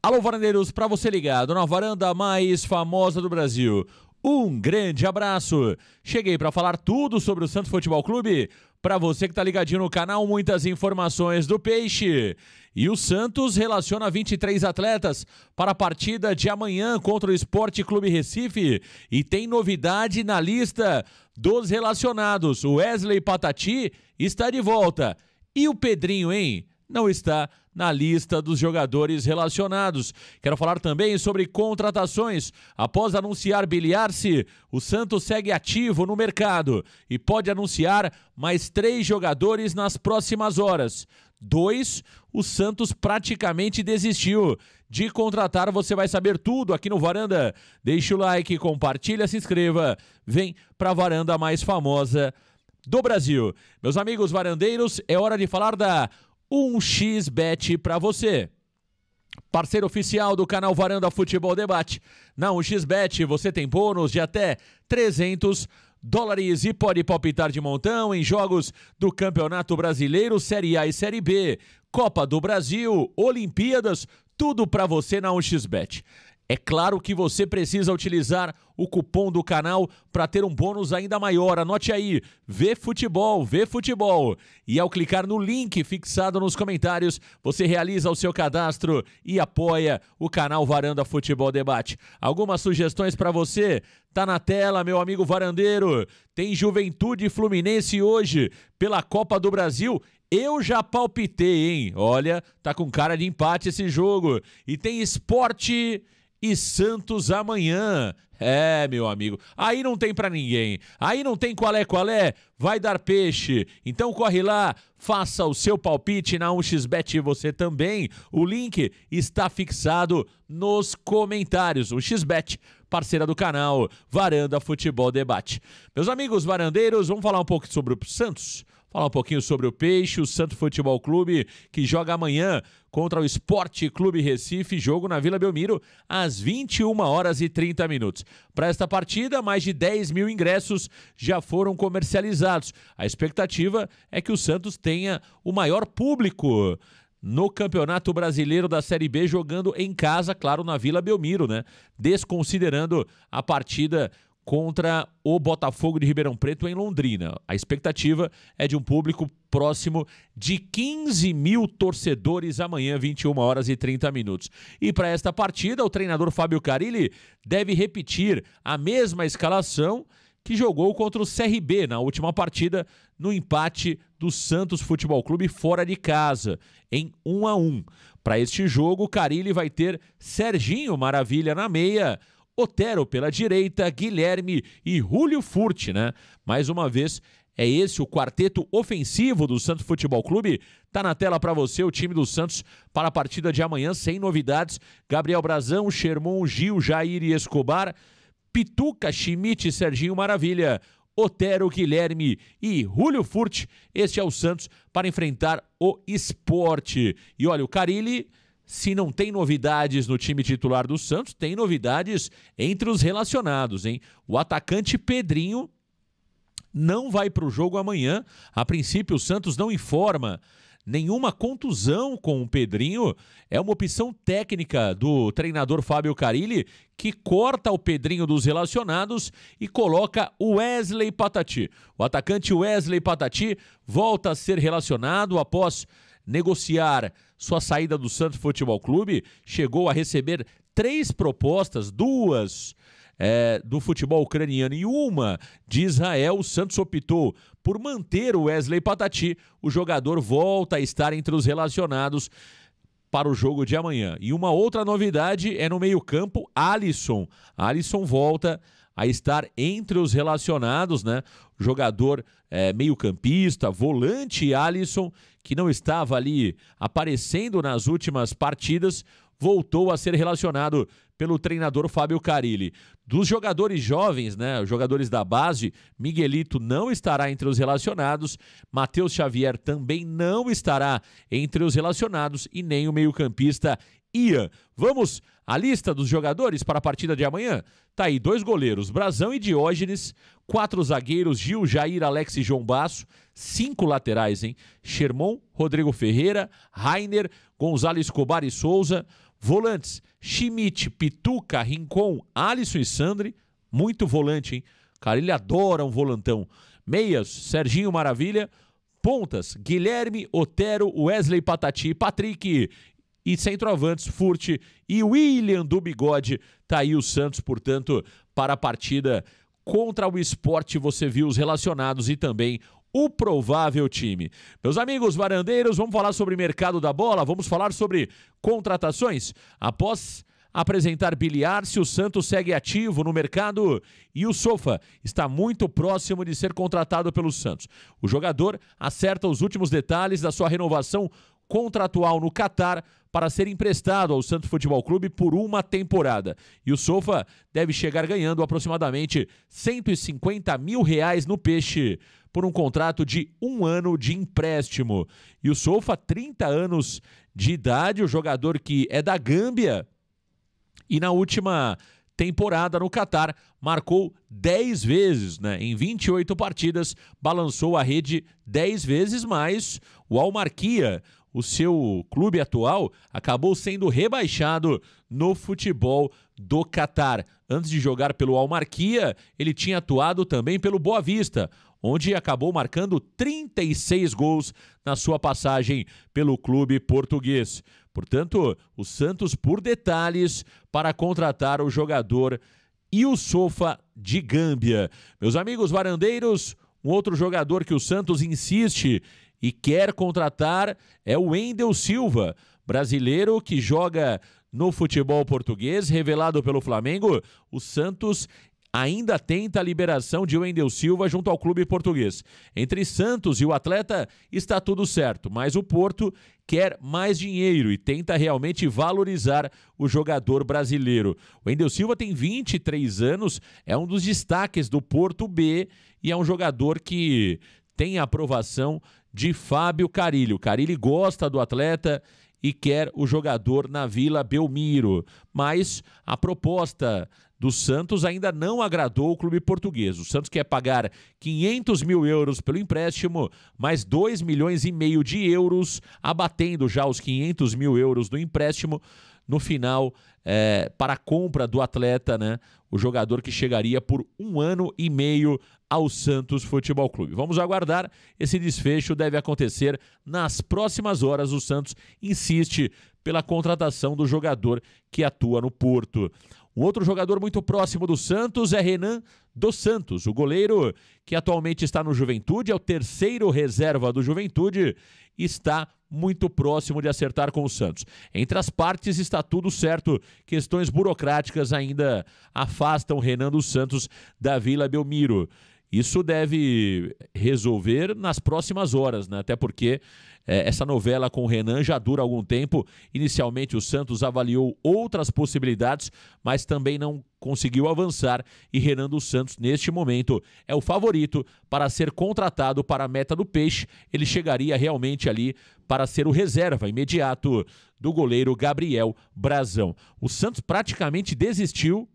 Alô, varandeiros, para você ligado na varanda mais famosa do Brasil. Um grande abraço. Cheguei para falar tudo sobre o Santos Futebol Clube. Para você que está ligadinho no canal, muitas informações do Peixe. E o Santos relaciona 23 atletas para a partida de amanhã contra o Esporte Clube Recife. E tem novidade na lista dos relacionados. O Wesley Patati está de volta. E o Pedrinho, hein? não está na lista dos jogadores relacionados. Quero falar também sobre contratações. Após anunciar Biliarce, o Santos segue ativo no mercado e pode anunciar mais três jogadores nas próximas horas. Dois, o Santos praticamente desistiu de contratar. Você vai saber tudo aqui no Varanda. Deixe o like, compartilha, se inscreva. Vem para a varanda mais famosa do Brasil. Meus amigos varandeiros, é hora de falar da um xbet para você. Parceiro oficial do canal Varanda Futebol Debate. Na 1xBet você tem bônus de até 300 dólares e pode palpitar de montão em jogos do Campeonato Brasileiro, Série A e Série B, Copa do Brasil, Olimpíadas, tudo para você na 1xBet. É claro que você precisa utilizar o cupom do canal para ter um bônus ainda maior. Anote aí, vê futebol, vê futebol. E ao clicar no link fixado nos comentários, você realiza o seu cadastro e apoia o canal Varanda Futebol Debate. Algumas sugestões para você? Tá na tela, meu amigo varandeiro. Tem Juventude Fluminense hoje pela Copa do Brasil eu já palpitei, hein? Olha, tá com cara de empate esse jogo. E tem esporte e Santos amanhã. É, meu amigo. Aí não tem para ninguém. Aí não tem qual é, qual é. Vai dar peixe. Então corre lá, faça o seu palpite na 1xBet você também. O link está fixado nos comentários. O xBet, parceira do canal Varanda Futebol Debate. Meus amigos varandeiros, vamos falar um pouco sobre o Santos. Falar um pouquinho sobre o Peixe, o Santo Futebol Clube, que joga amanhã contra o Esporte Clube Recife, jogo na Vila Belmiro, às 21 horas e 30 minutos. Para esta partida, mais de 10 mil ingressos já foram comercializados. A expectativa é que o Santos tenha o maior público no Campeonato Brasileiro da Série B, jogando em casa, claro, na Vila Belmiro, né? Desconsiderando a partida contra o Botafogo de Ribeirão Preto em Londrina. A expectativa é de um público próximo de 15 mil torcedores amanhã, 21 horas e 30 minutos. E para esta partida, o treinador Fábio Carilli deve repetir a mesma escalação que jogou contra o CRB na última partida no empate do Santos Futebol Clube fora de casa, em 1 a 1. Para este jogo, Carilli vai ter Serginho Maravilha na meia, Otero pela direita, Guilherme e Julio Furti, né? Mais uma vez, é esse o quarteto ofensivo do Santos Futebol Clube. Tá na tela para você o time do Santos para a partida de amanhã, sem novidades. Gabriel Brazão, Xermon, Gil, Jair e Escobar, Pituca, Schmidt, Serginho Maravilha, Otero, Guilherme e Julio Furt. Este é o Santos para enfrentar o esporte. E olha, o Carilli se não tem novidades no time titular do Santos, tem novidades entre os relacionados, hein? O atacante Pedrinho não vai para o jogo amanhã. A princípio, o Santos não informa nenhuma contusão com o Pedrinho. É uma opção técnica do treinador Fábio Carilli que corta o Pedrinho dos relacionados e coloca o Wesley Patati. O atacante Wesley Patati volta a ser relacionado após negociar sua saída do Santos Futebol Clube chegou a receber três propostas, duas é, do futebol ucraniano e uma de Israel, o Santos optou por manter o Wesley Patati. O jogador volta a estar entre os relacionados para o jogo de amanhã. E uma outra novidade é no meio-campo, Alisson. Alisson volta a estar entre os relacionados, né? Jogador é, meio-campista, volante Alisson, que não estava ali aparecendo nas últimas partidas, voltou a ser relacionado pelo treinador Fábio Carilli. Dos jogadores jovens, né, jogadores da base, Miguelito não estará entre os relacionados, Matheus Xavier também não estará entre os relacionados e nem o meio-campista Ian. Vamos à lista dos jogadores para a partida de amanhã? Tá aí, dois goleiros, Brazão e Diógenes, quatro zagueiros, Gil, Jair, Alex e João Basso, cinco laterais, hein? Sherman, Rodrigo Ferreira, Rainer, Gonzalo Escobar e Souza, volantes, Schmidt, Pituca, Rincon, Alisson e Sandri, muito volante, hein? Cara, ele adora um volantão. Meias, Serginho Maravilha, Pontas, Guilherme, Otero, Wesley Patati, Patrick e centroavantes Furt e William do Bigode. Tá aí o Santos, portanto, para a partida contra o esporte. Você viu os relacionados e também o provável time. Meus amigos varandeiros, vamos falar sobre mercado da bola, vamos falar sobre contratações. Após apresentar bilhar se o Santos segue ativo no mercado e o Sofa está muito próximo de ser contratado pelo Santos. O jogador acerta os últimos detalhes da sua renovação contratual no Catar para ser emprestado ao Santos Futebol Clube por uma temporada. E o Sofa deve chegar ganhando aproximadamente 150 mil reais no peixe por um contrato de um ano de empréstimo. E o Sofa, 30 anos de idade, o jogador que é da Gâmbia e na última temporada no Catar, marcou 10 vezes, né? Em 28 partidas, balançou a rede 10 vezes mais o Almarquia, o seu clube atual acabou sendo rebaixado no futebol do Catar. Antes de jogar pelo Almarquia, ele tinha atuado também pelo Boa Vista, onde acabou marcando 36 gols na sua passagem pelo clube português. Portanto, o Santos por detalhes para contratar o jogador e o Sofa de Gâmbia. Meus amigos varandeiros, um outro jogador que o Santos insiste e quer contratar é o Wendel Silva, brasileiro que joga no futebol português, revelado pelo Flamengo. O Santos ainda tenta a liberação de Wendel Silva junto ao clube português. Entre Santos e o atleta está tudo certo, mas o Porto quer mais dinheiro e tenta realmente valorizar o jogador brasileiro. O Wendel Silva tem 23 anos, é um dos destaques do Porto B e é um jogador que tem a aprovação de Fábio Carilho. Carilho gosta do atleta e quer o jogador na Vila Belmiro, mas a proposta do Santos ainda não agradou o clube português. O Santos quer pagar 500 mil euros pelo empréstimo, mais 2 milhões e meio de euros, abatendo já os 500 mil euros do empréstimo no final é, para a compra do atleta, né? O jogador que chegaria por um ano e meio ao Santos Futebol Clube. Vamos aguardar. Esse desfecho deve acontecer nas próximas horas. O Santos insiste pela contratação do jogador que atua no Porto. Um outro jogador muito próximo do Santos é Renan dos Santos, o goleiro que atualmente está no Juventude, é o terceiro reserva do Juventude, está muito próximo de acertar com o Santos. Entre as partes está tudo certo, questões burocráticas ainda afastam Renan dos Santos da Vila Belmiro. Isso deve resolver nas próximas horas, né? até porque é, essa novela com o Renan já dura algum tempo. Inicialmente, o Santos avaliou outras possibilidades, mas também não conseguiu avançar e Renan dos Santos, neste momento, é o favorito para ser contratado para a meta do Peixe. Ele chegaria realmente ali para ser o reserva imediato do goleiro Gabriel Brazão. O Santos praticamente desistiu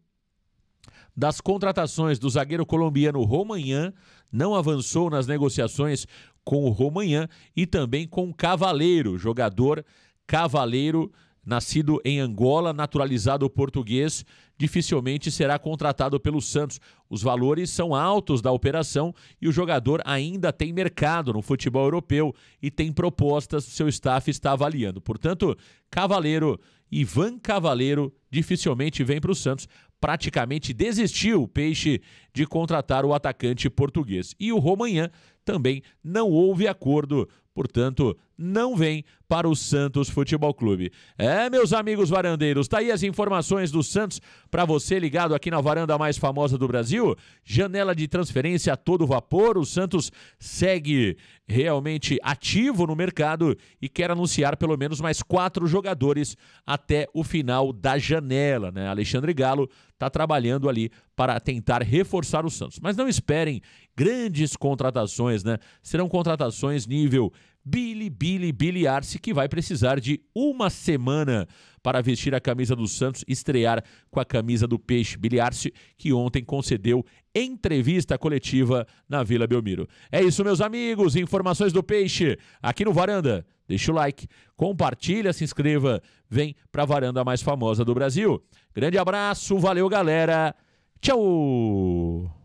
das contratações do zagueiro colombiano Romanhã, não avançou nas negociações com o Romanhã e também com o Cavaleiro, jogador Cavaleiro, nascido em Angola, naturalizado português, dificilmente será contratado pelo Santos. Os valores são altos da operação e o jogador ainda tem mercado no futebol europeu e tem propostas, seu staff está avaliando. Portanto, Cavaleiro, Ivan Cavaleiro, dificilmente vem para o Santos praticamente desistiu o Peixe de contratar o atacante português. E o Romanhã também não houve acordo, portanto, não vem para o Santos Futebol Clube. É, meus amigos varandeiros, tá aí as informações do Santos para você ligado aqui na varanda mais famosa do Brasil. Janela de transferência a todo vapor. O Santos segue realmente ativo no mercado e quer anunciar pelo menos mais quatro jogadores até o final da janela, né? Alexandre Galo está trabalhando ali para tentar reforçar o Santos. Mas não esperem grandes contratações, né? Serão contratações nível Billy, Billy, Billy Arce, que vai precisar de uma semana para vestir a camisa do Santos, estrear com a camisa do Peixe. Billy Arce, que ontem concedeu entrevista coletiva na Vila Belmiro. É isso, meus amigos. Informações do Peixe aqui no Varanda. Deixa o like, compartilha, se inscreva. Vem para a varanda mais famosa do Brasil. Grande abraço, valeu, galera. Tchau!